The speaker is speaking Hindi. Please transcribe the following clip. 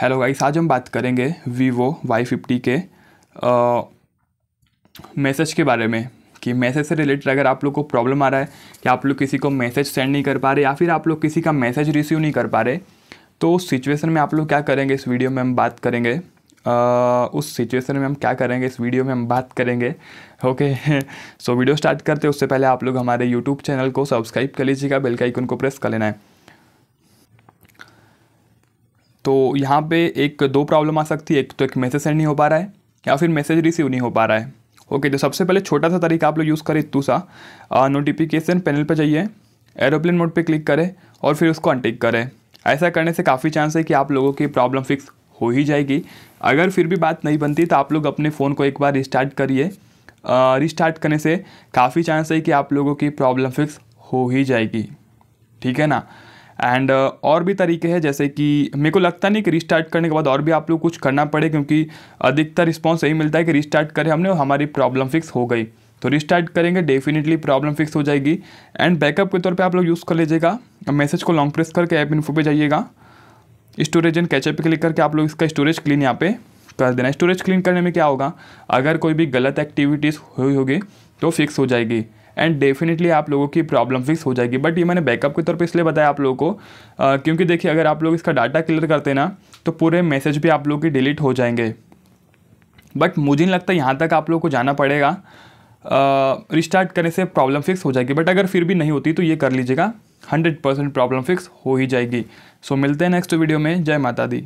हेलो गाइस आज हम बात करेंगे वीवो वाई फिफ्टी के मैसेज के बारे में कि मैसेज से रिलेटेड अगर आप लोग को प्रॉब्लम आ रहा है कि आप लोग किसी को मैसेज सेंड नहीं कर पा रहे या फिर आप लोग किसी का मैसेज रिसीव नहीं कर पा रहे तो उस सिचुएशन में आप लोग क्या करेंगे इस वीडियो में हम बात करेंगे आ, उस सिचुएशन में हम क्या करेंगे इस वीडियो में हम बात करेंगे ओके सो वीडियो स्टार्ट करते उससे पहले आप लोग हमारे यूट्यूब चैनल को सब्सक्राइब कर लीजिएगा बेल का आइकन को प्रेस कर लेना है तो यहाँ पे एक दो प्रॉब्लम आ सकती है एक तो एक मैसेज सेंड नहीं हो पा रहा है या फिर मैसेज रिसीव नहीं हो पा रहा है ओके तो सबसे पहले छोटा सा तरीका आप लोग यूज़ करें सा नोटिफिकेशन पैनल पर जाइए एरोप्लेन मोड पर क्लिक करें और फिर उसको अनटिक करें ऐसा करने से काफ़ी चांस है कि आप लोगों की प्रॉब्लम फिक्स हो ही जाएगी अगर फिर भी बात नहीं बनती तो आप लोग अपने फ़ोन को एक बार रिस्टार्ट करिए रिस्टार्ट करने से काफ़ी चांस है कि आप लोगों की प्रॉब्लम फिक्स हो ही जाएगी ठीक है ना एंड uh, और भी तरीके हैं जैसे कि मेरे को लगता नहीं कि रिस्टार्ट करने के बाद और भी आप लोग कुछ करना पड़े क्योंकि अधिकतर रिस्पॉन्स यही मिलता है कि रिस्टार्ट करें हमने हमारी प्रॉब्लम फिक्स हो गई तो रिस्टार्ट करेंगे डेफिनेटली प्रॉब्लम फिक्स हो जाएगी एंड बैकअप के तौर पे आप लोग यूज़ कर लीजिएगा मैसेज को लॉन्ग प्रेस करके ऐप इन्फो पे जाइएगा स्टोरेज एंड कैचअप क्लिक करके आप लोग इसका स्टोरेज क्लीन यहाँ पे कर देना स्टोरेज क्लीन करने में क्या होगा अगर कोई भी गलत एक्टिविटीज़ हुई होगी तो फिक्स हो जाएगी एंड डेफिनेटली आप लोगों की प्रॉब्लम फिक्स हो जाएगी बट ये मैंने बैकअप के तौर पर इसलिए बताया आप लोगों को आ, क्योंकि देखिए अगर आप लोग इसका डाटा क्लियर करते ना तो पूरे मैसेज भी आप लोग के डिलीट हो जाएंगे बट मुझे नहीं लगता यहाँ तक आप लोगों को जाना पड़ेगा रिस्टार्ट करने से प्रॉब्लम फिक्स हो जाएगी बट अगर फिर भी नहीं होती तो ये कर लीजिएगा हंड्रेड परसेंट प्रॉब्लम फिक्स हो ही जाएगी सो मिलते हैं नेक्स्ट वीडियो में जय माता दी